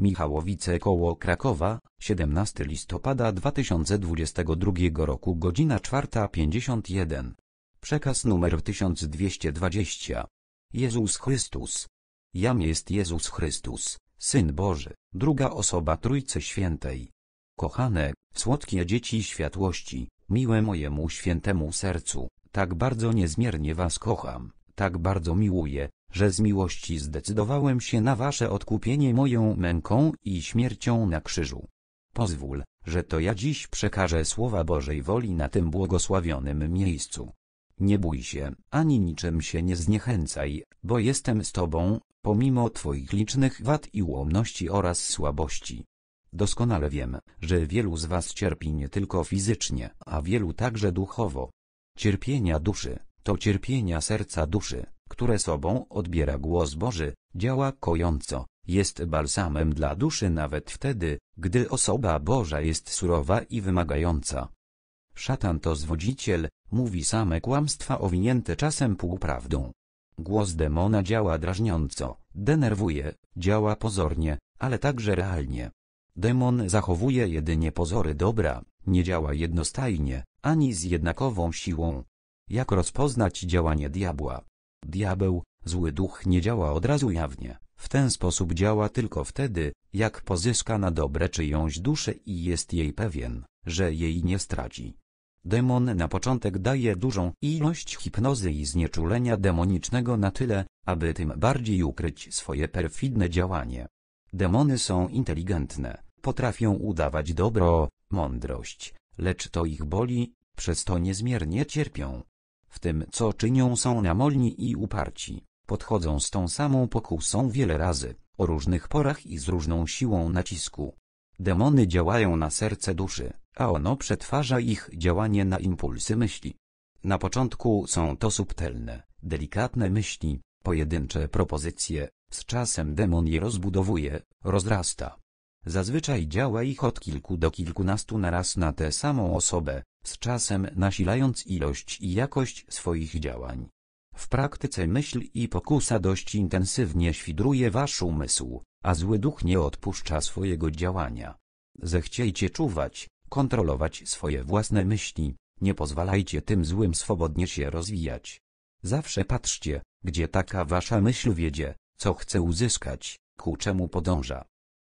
Michałowice koło Krakowa, 17 listopada 2022 roku godzina 4.51. Przekaz numer 1220. Jezus Chrystus. Jam jest Jezus Chrystus, Syn Boży, druga osoba Trójcy Świętej. Kochane, słodkie dzieci światłości, miłe mojemu świętemu sercu, tak bardzo niezmiernie was kocham, tak bardzo miłuję, że z miłości zdecydowałem się na wasze odkupienie moją męką i śmiercią na krzyżu. Pozwól, że to ja dziś przekażę słowa Bożej woli na tym błogosławionym miejscu. Nie bój się, ani niczym się nie zniechęcaj, bo jestem z Tobą, pomimo Twoich licznych wad i ułomności oraz słabości. Doskonale wiem, że wielu z Was cierpi nie tylko fizycznie, a wielu także duchowo. Cierpienia duszy, to cierpienia serca duszy, które sobą odbiera głos Boży, działa kojąco, jest balsamem dla duszy nawet wtedy, gdy osoba Boża jest surowa i wymagająca. Szatan to zwodziciel, mówi same kłamstwa owinięte czasem półprawdą. Głos demona działa drażniąco, denerwuje, działa pozornie, ale także realnie. Demon zachowuje jedynie pozory dobra, nie działa jednostajnie, ani z jednakową siłą. Jak rozpoznać działanie diabła? Diabeł, zły duch nie działa od razu jawnie, w ten sposób działa tylko wtedy, jak pozyska na dobre czyjąś duszę i jest jej pewien, że jej nie straci. Demon na początek daje dużą ilość hipnozy i znieczulenia demonicznego na tyle, aby tym bardziej ukryć swoje perfidne działanie. Demony są inteligentne, potrafią udawać dobro, mądrość, lecz to ich boli, przez to niezmiernie cierpią w tym co czynią są namolni i uparci, podchodzą z tą samą pokusą wiele razy, o różnych porach i z różną siłą nacisku. Demony działają na serce duszy, a ono przetwarza ich działanie na impulsy myśli. Na początku są to subtelne, delikatne myśli, pojedyncze propozycje, z czasem demon je rozbudowuje, rozrasta, Zazwyczaj działa ich od kilku do kilkunastu naraz na tę samą osobę, z czasem nasilając ilość i jakość swoich działań. W praktyce myśl i pokusa dość intensywnie świdruje wasz umysł, a zły duch nie odpuszcza swojego działania. Zechciejcie czuwać, kontrolować swoje własne myśli, nie pozwalajcie tym złym swobodnie się rozwijać. Zawsze patrzcie, gdzie taka wasza myśl wiedzie, co chce uzyskać, ku czemu podąża.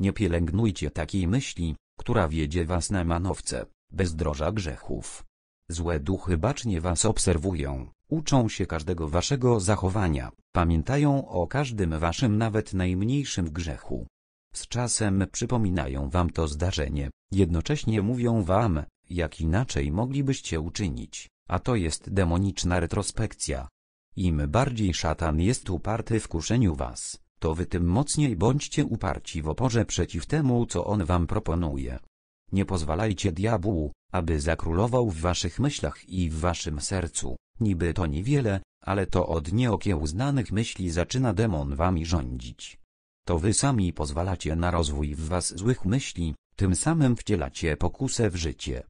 Nie pielęgnujcie takiej myśli, która wiedzie was na manowce, bezdroża grzechów. Złe duchy bacznie was obserwują, uczą się każdego waszego zachowania, pamiętają o każdym waszym nawet najmniejszym grzechu. Z czasem przypominają wam to zdarzenie, jednocześnie mówią wam, jak inaczej moglibyście uczynić, a to jest demoniczna retrospekcja. Im bardziej szatan jest uparty w kuszeniu was, to wy tym mocniej bądźcie uparci w oporze przeciw temu, co on wam proponuje. Nie pozwalajcie diabłu, aby zakrólował w waszych myślach i w waszym sercu, niby to niewiele, ale to od nieokiełznanych myśli zaczyna demon wami rządzić. To wy sami pozwalacie na rozwój w was złych myśli, tym samym wcielacie pokusę w życie.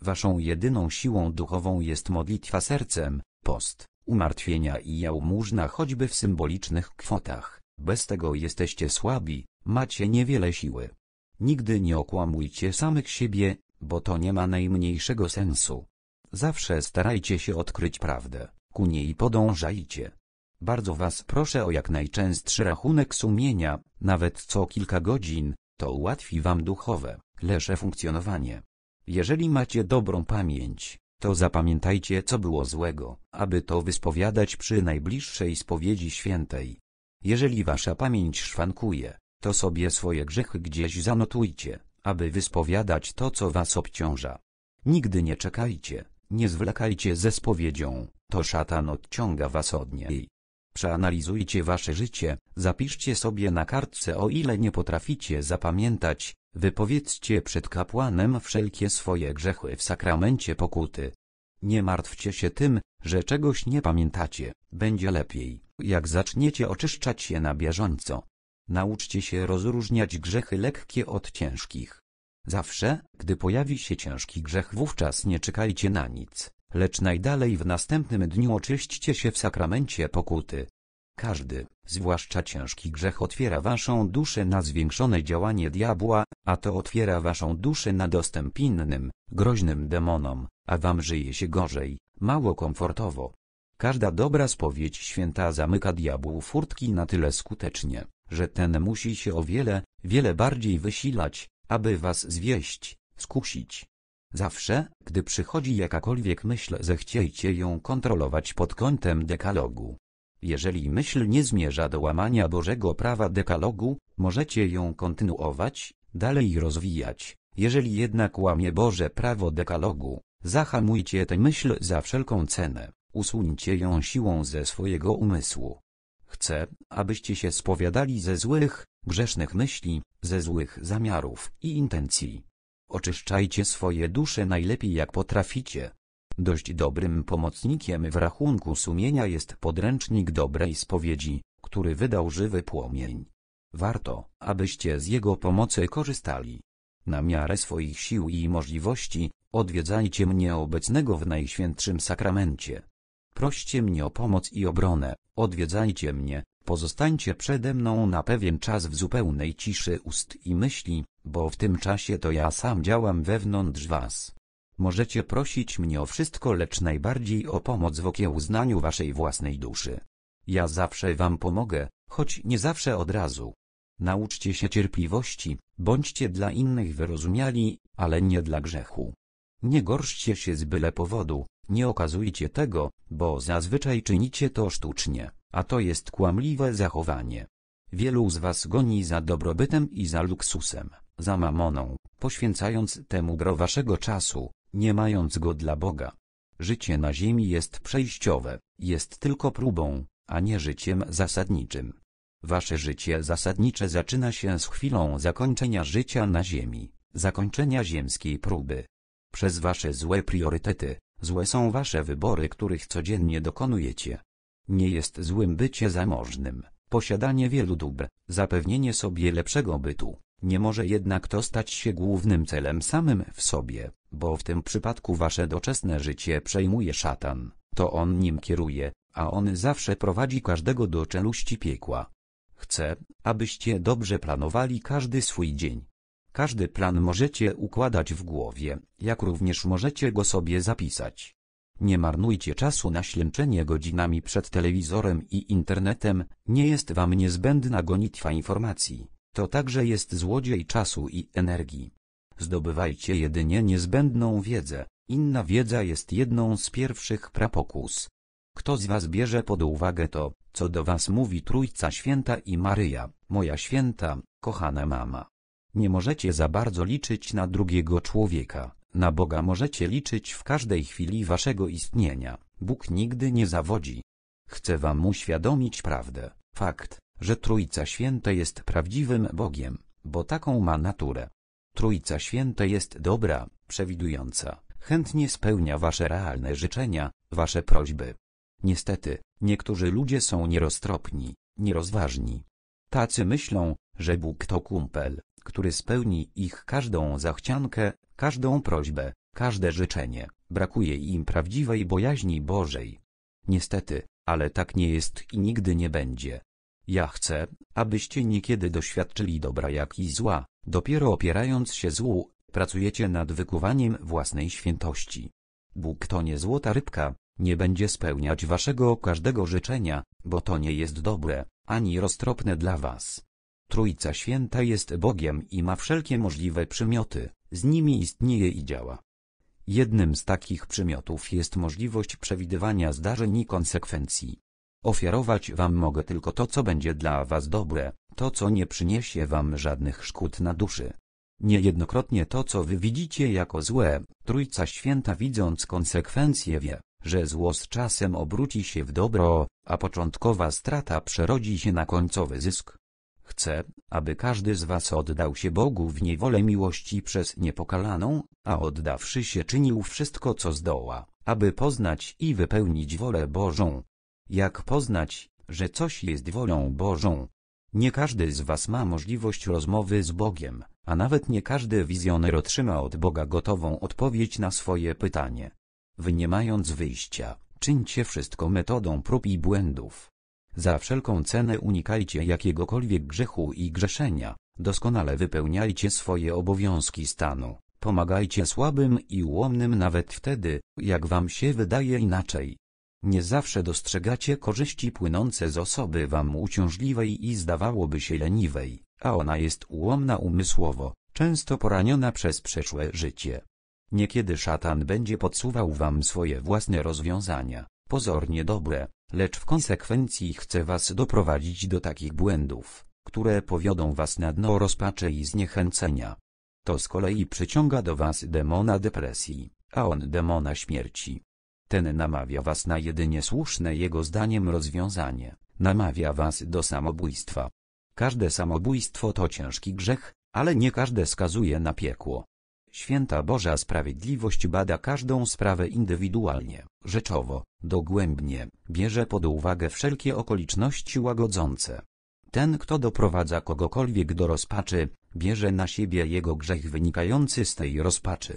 Waszą jedyną siłą duchową jest modlitwa sercem, post, umartwienia i jałmużna choćby w symbolicznych kwotach. Bez tego jesteście słabi, macie niewiele siły. Nigdy nie okłamujcie samych siebie, bo to nie ma najmniejszego sensu. Zawsze starajcie się odkryć prawdę, ku niej podążajcie. Bardzo Was proszę o jak najczęstszy rachunek sumienia, nawet co kilka godzin, to ułatwi Wam duchowe, leże funkcjonowanie. Jeżeli macie dobrą pamięć, to zapamiętajcie co było złego, aby to wyspowiadać przy najbliższej spowiedzi świętej. Jeżeli wasza pamięć szwankuje, to sobie swoje grzechy gdzieś zanotujcie, aby wyspowiadać to, co was obciąża. Nigdy nie czekajcie, nie zwlekajcie ze spowiedzią, to szatan odciąga was od niej. Przeanalizujcie wasze życie, zapiszcie sobie na kartce o ile nie potraficie zapamiętać, wypowiedzcie przed kapłanem wszelkie swoje grzechy w sakramencie pokuty. Nie martwcie się tym, że czegoś nie pamiętacie, będzie lepiej. Jak zaczniecie oczyszczać się na bieżąco, nauczcie się rozróżniać grzechy lekkie od ciężkich. Zawsze, gdy pojawi się ciężki grzech wówczas nie czekajcie na nic, lecz najdalej w następnym dniu oczyśćcie się w sakramencie pokuty. Każdy, zwłaszcza ciężki grzech otwiera waszą duszę na zwiększone działanie diabła, a to otwiera waszą duszę na dostęp innym, groźnym demonom, a wam żyje się gorzej, mało komfortowo. Każda dobra spowiedź święta zamyka diabłu furtki na tyle skutecznie, że ten musi się o wiele, wiele bardziej wysilać, aby was zwieść, skusić. Zawsze, gdy przychodzi jakakolwiek myśl zechciejcie ją kontrolować pod kątem dekalogu. Jeżeli myśl nie zmierza do łamania Bożego prawa dekalogu, możecie ją kontynuować, dalej rozwijać. Jeżeli jednak łamie Boże prawo dekalogu, zahamujcie tę myśl za wszelką cenę usuńcie ją siłą ze swojego umysłu. Chcę, abyście się spowiadali ze złych, grzesznych myśli, ze złych zamiarów i intencji. Oczyszczajcie swoje dusze najlepiej jak potraficie. Dość dobrym pomocnikiem w rachunku sumienia jest podręcznik dobrej spowiedzi, który wydał żywy płomień. Warto, abyście z jego pomocy korzystali. Na miarę swoich sił i możliwości, odwiedzajcie mnie obecnego w Najświętszym Sakramencie. Proście mnie o pomoc i obronę, odwiedzajcie mnie, pozostańcie przede mną na pewien czas w zupełnej ciszy ust i myśli, bo w tym czasie to ja sam działam wewnątrz was. Możecie prosić mnie o wszystko lecz najbardziej o pomoc w okiełznaniu waszej własnej duszy. Ja zawsze wam pomogę, choć nie zawsze od razu. Nauczcie się cierpliwości, bądźcie dla innych wyrozumiali, ale nie dla grzechu. Nie gorszcie się z byle powodu, nie okazujcie tego, bo zazwyczaj czynicie to sztucznie, a to jest kłamliwe zachowanie. Wielu z was goni za dobrobytem i za luksusem, za mamoną, poświęcając temu gro waszego czasu, nie mając go dla Boga. Życie na ziemi jest przejściowe, jest tylko próbą, a nie życiem zasadniczym. Wasze życie zasadnicze zaczyna się z chwilą zakończenia życia na ziemi, zakończenia ziemskiej próby, przez wasze złe priorytety, złe są wasze wybory, których codziennie dokonujecie. Nie jest złym bycie zamożnym, posiadanie wielu dóbr, zapewnienie sobie lepszego bytu. Nie może jednak to stać się głównym celem samym w sobie, bo w tym przypadku wasze doczesne życie przejmuje szatan, to on nim kieruje, a on zawsze prowadzi każdego do czeluści piekła. Chcę, abyście dobrze planowali każdy swój dzień, każdy plan możecie układać w głowie, jak również możecie go sobie zapisać. Nie marnujcie czasu na ślęczenie godzinami przed telewizorem i internetem, nie jest wam niezbędna gonitwa informacji, to także jest złodziej czasu i energii. Zdobywajcie jedynie niezbędną wiedzę, inna wiedza jest jedną z pierwszych prapokus. Kto z was bierze pod uwagę to, co do was mówi Trójca Święta i Maryja, moja święta, kochana mama? Nie możecie za bardzo liczyć na drugiego człowieka. Na Boga możecie liczyć w każdej chwili waszego istnienia. Bóg nigdy nie zawodzi. Chcę wam uświadomić prawdę. Fakt, że Trójca Święta jest prawdziwym Bogiem, bo taką ma naturę. Trójca Święta jest dobra, przewidująca, chętnie spełnia wasze realne życzenia, wasze prośby. Niestety, niektórzy ludzie są nieroztropni, nierozważni. Tacy myślą, że Bóg to kumpel, który spełni ich każdą zachciankę, każdą prośbę, każde życzenie. Brakuje im prawdziwej bojaźni Bożej. Niestety, ale tak nie jest i nigdy nie będzie. Ja chcę, abyście niekiedy doświadczyli dobra jak i zła, dopiero opierając się złu, pracujecie nad wykuwaniem własnej świętości. Bóg to nie złota rybka, nie będzie spełniać waszego każdego życzenia, bo to nie jest dobre, ani roztropne dla was. Trójca Święta jest Bogiem i ma wszelkie możliwe przymioty, z nimi istnieje i działa. Jednym z takich przymiotów jest możliwość przewidywania zdarzeń i konsekwencji. Ofiarować wam mogę tylko to, co będzie dla was dobre, to, co nie przyniesie wam żadnych szkód na duszy. Niejednokrotnie to, co wy widzicie jako złe, Trójca Święta widząc konsekwencje wie, że zło z czasem obróci się w dobro, a początkowa strata przerodzi się na końcowy zysk. Chcę, aby każdy z was oddał się Bogu w niewolę miłości przez niepokalaną, a oddawszy się czynił wszystko co zdoła, aby poznać i wypełnić wolę Bożą. Jak poznać, że coś jest wolą Bożą? Nie każdy z was ma możliwość rozmowy z Bogiem, a nawet nie każdy wizjoner otrzyma od Boga gotową odpowiedź na swoje pytanie. Wy nie mając wyjścia, czyńcie wszystko metodą prób i błędów. Za wszelką cenę unikajcie jakiegokolwiek grzechu i grzeszenia, doskonale wypełniajcie swoje obowiązki stanu, pomagajcie słabym i ułomnym nawet wtedy, jak wam się wydaje inaczej. Nie zawsze dostrzegacie korzyści płynące z osoby wam uciążliwej i zdawałoby się leniwej, a ona jest ułomna umysłowo, często poraniona przez przeszłe życie. Niekiedy szatan będzie podsuwał wam swoje własne rozwiązania, pozornie dobre, lecz w konsekwencji chce was doprowadzić do takich błędów, które powiodą was na dno rozpaczy i zniechęcenia. To z kolei przyciąga do was demona depresji, a on demona śmierci. Ten namawia was na jedynie słuszne jego zdaniem rozwiązanie, namawia was do samobójstwa. Każde samobójstwo to ciężki grzech, ale nie każde skazuje na piekło. Święta Boża Sprawiedliwość bada każdą sprawę indywidualnie, rzeczowo, dogłębnie, bierze pod uwagę wszelkie okoliczności łagodzące. Ten, kto doprowadza kogokolwiek do rozpaczy, bierze na siebie jego grzech wynikający z tej rozpaczy.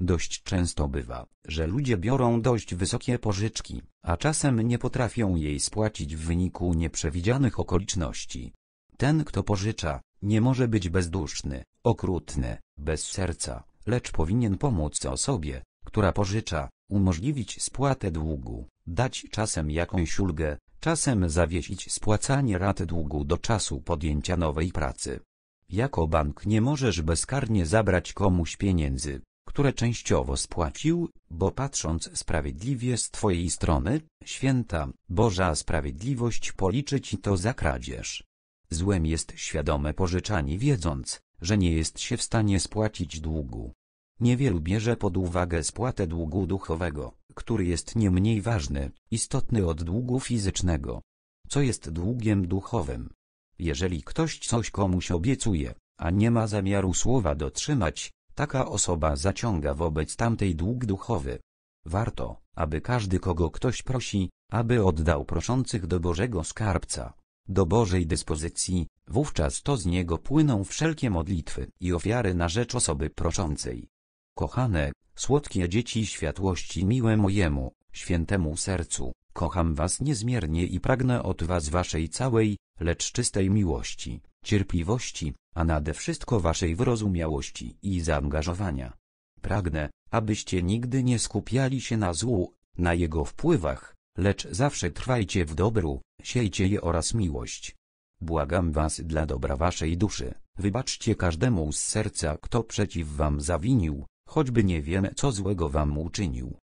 Dość często bywa, że ludzie biorą dość wysokie pożyczki, a czasem nie potrafią jej spłacić w wyniku nieprzewidzianych okoliczności. Ten, kto pożycza, nie może być bezduszny, okrutny, bez serca, lecz powinien pomóc osobie, która pożycza, umożliwić spłatę długu, dać czasem jakąś ulgę, czasem zawiesić spłacanie rat długu do czasu podjęcia nowej pracy. Jako bank nie możesz bezkarnie zabrać komuś pieniędzy, które częściowo spłacił, bo patrząc sprawiedliwie z Twojej strony, święta, Boża sprawiedliwość policzy Ci to za kradzież. Złem jest świadome pożyczanie wiedząc, że nie jest się w stanie spłacić długu. Niewielu bierze pod uwagę spłatę długu duchowego, który jest nie mniej ważny, istotny od długu fizycznego. Co jest długiem duchowym? Jeżeli ktoś coś komuś obiecuje, a nie ma zamiaru słowa dotrzymać, taka osoba zaciąga wobec tamtej dług duchowy. Warto, aby każdy kogo ktoś prosi, aby oddał proszących do Bożego Skarbca do Bożej dyspozycji, wówczas to z Niego płyną wszelkie modlitwy i ofiary na rzecz osoby proszącej. Kochane, słodkie dzieci światłości miłe mojemu, świętemu sercu, kocham was niezmiernie i pragnę od was waszej całej, lecz czystej miłości, cierpliwości, a nade wszystko waszej wyrozumiałości i zaangażowania. Pragnę, abyście nigdy nie skupiali się na złu, na jego wpływach, lecz zawsze trwajcie w dobru, siejcie je oraz miłość. Błagam was dla dobra waszej duszy, wybaczcie każdemu z serca kto przeciw wam zawinił, choćby nie wiem co złego wam uczynił.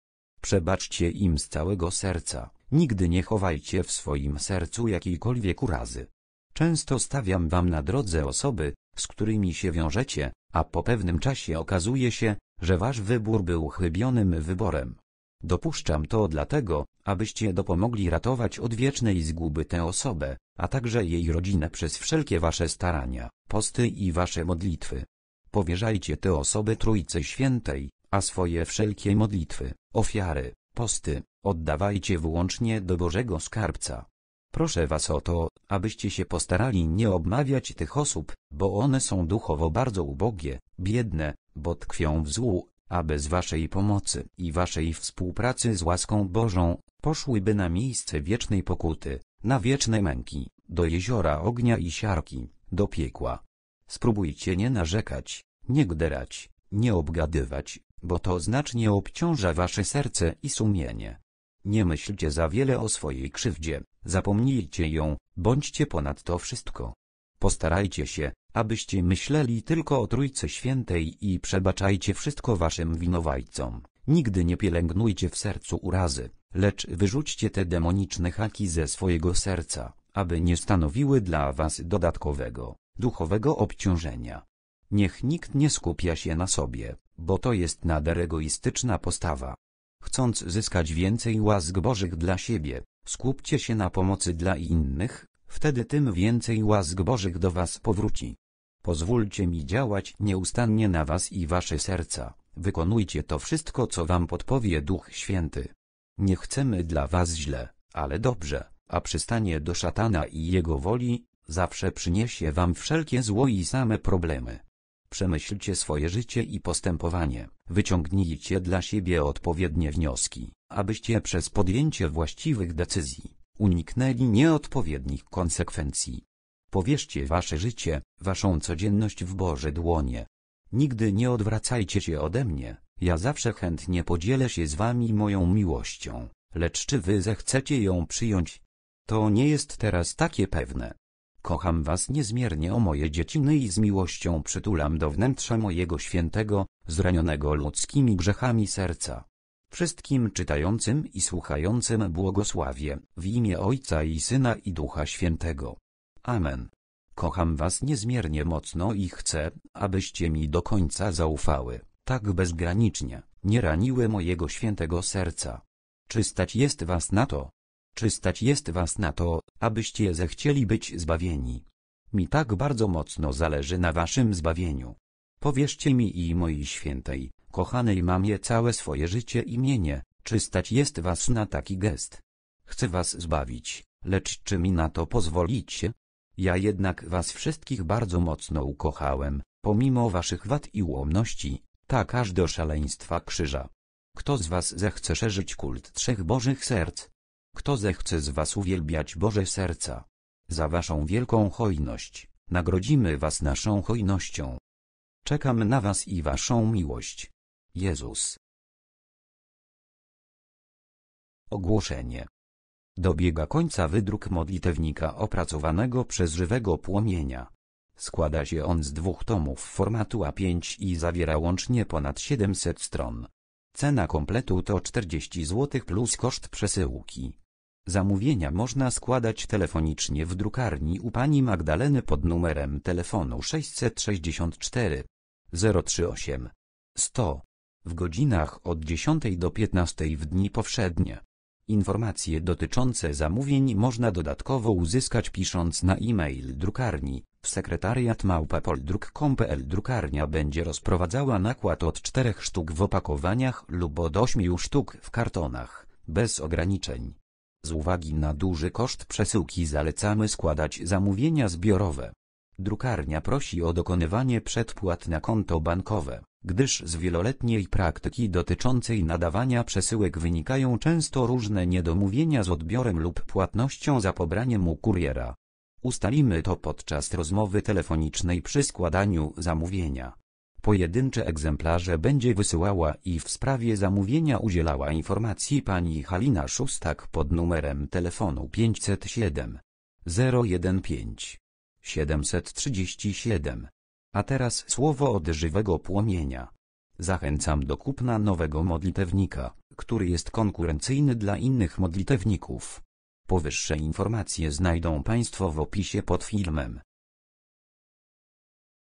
Przebaczcie im z całego serca, nigdy nie chowajcie w swoim sercu jakiejkolwiek urazy. Często stawiam wam na drodze osoby, z którymi się wiążecie, a po pewnym czasie okazuje się, że wasz wybór był chybionym wyborem. Dopuszczam to dlatego, abyście dopomogli ratować od wiecznej zguby tę osobę, a także jej rodzinę przez wszelkie wasze starania, posty i wasze modlitwy. Powierzajcie te osoby Trójce Świętej, a swoje wszelkie modlitwy, ofiary, posty, oddawajcie wyłącznie do Bożego Skarbca. Proszę was o to, abyście się postarali nie obmawiać tych osób, bo one są duchowo bardzo ubogie, biedne, bo tkwią w złu, a bez waszej pomocy i waszej współpracy z łaską Bożą, poszłyby na miejsce wiecznej pokuty, na wieczne męki, do jeziora ognia i siarki, do piekła. Spróbujcie nie narzekać, nie gderać, nie obgadywać, bo to znacznie obciąża wasze serce i sumienie. Nie myślcie za wiele o swojej krzywdzie, zapomnijcie ją, bądźcie ponad to wszystko. Postarajcie się, abyście myśleli tylko o Trójce Świętej i przebaczajcie wszystko waszym winowajcom. Nigdy nie pielęgnujcie w sercu urazy, lecz wyrzućcie te demoniczne haki ze swojego serca, aby nie stanowiły dla was dodatkowego, duchowego obciążenia. Niech nikt nie skupia się na sobie, bo to jest nader egoistyczna postawa. Chcąc zyskać więcej łask Bożych dla siebie, skupcie się na pomocy dla innych, wtedy tym więcej łask Bożych do was powróci. Pozwólcie mi działać nieustannie na was i wasze serca, wykonujcie to wszystko co wam podpowie Duch Święty. Nie chcemy dla was źle, ale dobrze, a przystanie do szatana i jego woli, zawsze przyniesie wam wszelkie zło i same problemy. Przemyślcie swoje życie i postępowanie, wyciągnijcie dla siebie odpowiednie wnioski, abyście przez podjęcie właściwych decyzji uniknęli nieodpowiednich konsekwencji. Powierzcie wasze życie, waszą codzienność w Boże dłonie. Nigdy nie odwracajcie się ode mnie, ja zawsze chętnie podzielę się z wami moją miłością, lecz czy wy zechcecie ją przyjąć? To nie jest teraz takie pewne. Kocham was niezmiernie o moje dzieciny i z miłością przytulam do wnętrza mojego świętego, zranionego ludzkimi grzechami serca. Wszystkim czytającym i słuchającym błogosławię, w imię Ojca i Syna i Ducha Świętego. Amen. Kocham was niezmiernie mocno i chcę, abyście mi do końca zaufały tak bezgranicznie, nie raniły mojego świętego serca. Czy stać jest was na to? Czy stać jest was na to, abyście zechcieli być zbawieni? Mi tak bardzo mocno zależy na waszym zbawieniu. Powierzcie mi i mojej świętej, kochanej mamie całe swoje życie i mienie, czy stać jest was na taki gest? Chcę was zbawić, lecz czy mi na to pozwolicie? Ja jednak was wszystkich bardzo mocno ukochałem, pomimo waszych wad i ułomności tak aż do szaleństwa krzyża. Kto z was zechce szerzyć kult trzech Bożych serc? Kto zechce z was uwielbiać Boże serca? Za waszą wielką hojność, nagrodzimy was naszą hojnością. Czekam na was i waszą miłość. Jezus. Ogłoszenie. Dobiega końca wydruk modlitewnika opracowanego przez żywego płomienia. Składa się on z dwóch tomów formatu A5 i zawiera łącznie ponad 700 stron. Cena kompletu to 40 zł plus koszt przesyłki. Zamówienia można składać telefonicznie w drukarni u pani Magdaleny pod numerem telefonu 664 038 100 w godzinach od 10 do 15 w dni powszednie. Informacje dotyczące zamówień można dodatkowo uzyskać pisząc na e-mail drukarni Sekretariat małpapoldruk.pl Drukarnia będzie rozprowadzała nakład od 4 sztuk w opakowaniach lub od 8 sztuk w kartonach, bez ograniczeń. Z uwagi na duży koszt przesyłki zalecamy składać zamówienia zbiorowe. Drukarnia prosi o dokonywanie przedpłat na konto bankowe, gdyż z wieloletniej praktyki dotyczącej nadawania przesyłek wynikają często różne niedomówienia z odbiorem lub płatnością za pobraniem u kuriera. Ustalimy to podczas rozmowy telefonicznej przy składaniu zamówienia. Pojedyncze egzemplarze będzie wysyłała i w sprawie zamówienia udzielała informacji pani Halina Szustak pod numerem telefonu 507 015 737. A teraz słowo od żywego płomienia. Zachęcam do kupna nowego modlitewnika, który jest konkurencyjny dla innych modlitewników. Powyższe informacje znajdą Państwo w opisie pod filmem.